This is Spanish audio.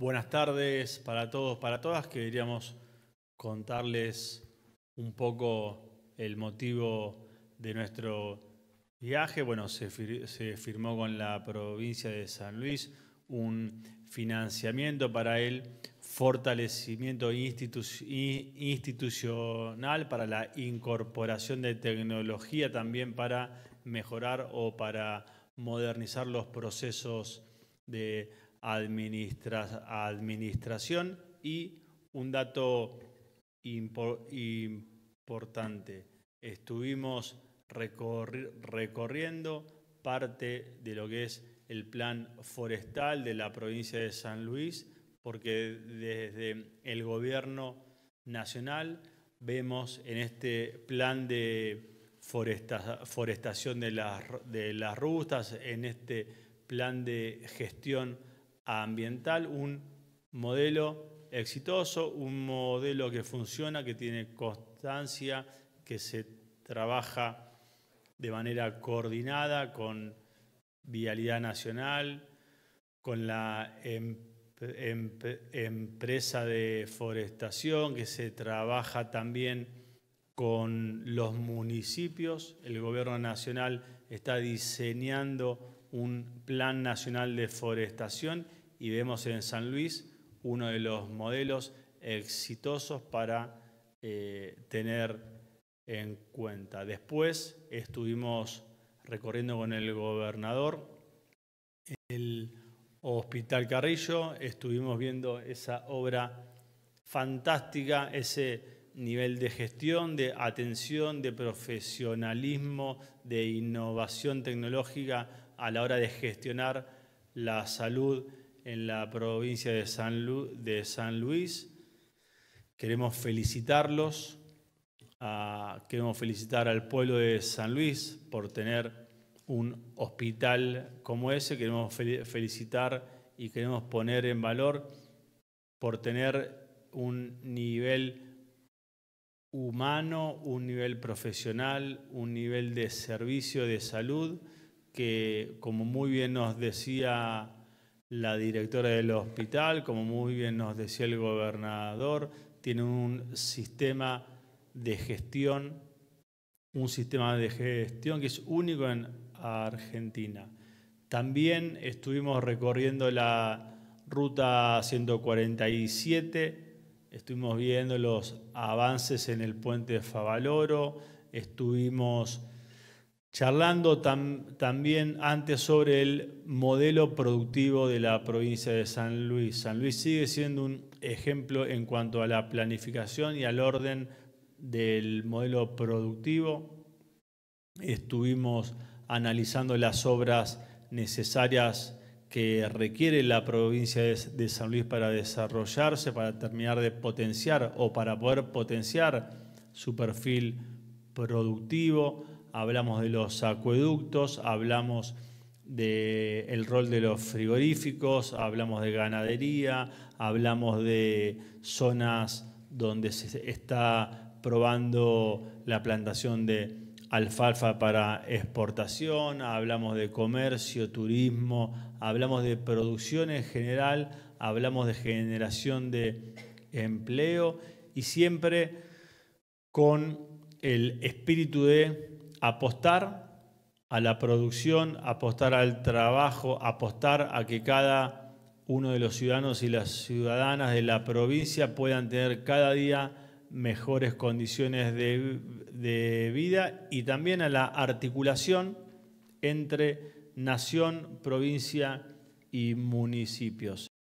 Buenas tardes para todos, para todas. Queríamos contarles un poco el motivo de nuestro viaje. Bueno, se, firmó con la provincia de San Luis un financiamiento para el fortalecimiento institucional, para la incorporación de tecnología, también para mejorar o para modernizar los procesos de administración y un dato importante. Estuvimos recorriendo parte de lo que es el plan forestal de la provincia de San Luis, porque desde el gobierno nacional vemos en este plan de forestación de las, de las rutas, en este plan de gestión ambiental, un modelo exitoso, un modelo que funciona, que tiene constancia, que se trabaja de manera coordinada con Vialidad Nacional, con la em-, em-, empresa de forestación, que se trabaja también con los municipios. El gobierno nacional está diseñando un plan nacional de forestación y vemos en San Luis uno de los modelos exitosos para eh, tener en cuenta. Después estuvimos recorriendo con el gobernador el Hospital Carrillo, estuvimos viendo esa obra fantástica, ese nivel de gestión, de atención, de profesionalismo, de innovación tecnológica a la hora de gestionar la salud en la provincia de San, de San Luis. Queremos felicitarlos, queremos felicitar al pueblo de San Luis por tener un hospital como ese, queremos felicitar y queremos poner en valor por tener un nivel humano, un nivel profesional, un nivel de servicio de salud que, como muy bien nos decía la directora del hospital, como muy bien nos decía el gobernador, tiene un sistema de gestión, un sistema de gestión que es único en Argentina. También estuvimos recorriendo la ruta 147, estuvimos viendo los avances en el puente de Favaloro, estuvimos charlando también antes sobre el modelo productivo de la provincia de San Luis. San Luis sigue siendo un ejemplo en cuanto a la planificación y al orden del modelo productivo. Estuvimos analizando las obras necesarias que requiere la provincia de San Luis para desarrollarse, para terminar de potenciar o para poder potenciar su perfil productivo hablamos de los acueductos, hablamos del rol de los frigoríficos, hablamos de ganadería, hablamos de zonas donde se está probando la plantación de alfalfa para exportación, hablamos de comercio, turismo, hablamos de producción en general, hablamos de generación de empleo y siempre con el espíritu de apostar a la producción, apostar al trabajo, apostar a que cada uno de los ciudadanos y las ciudadanas de la provincia puedan tener cada día mejores condiciones de, vida y también a la articulación entre nación, provincia y municipios.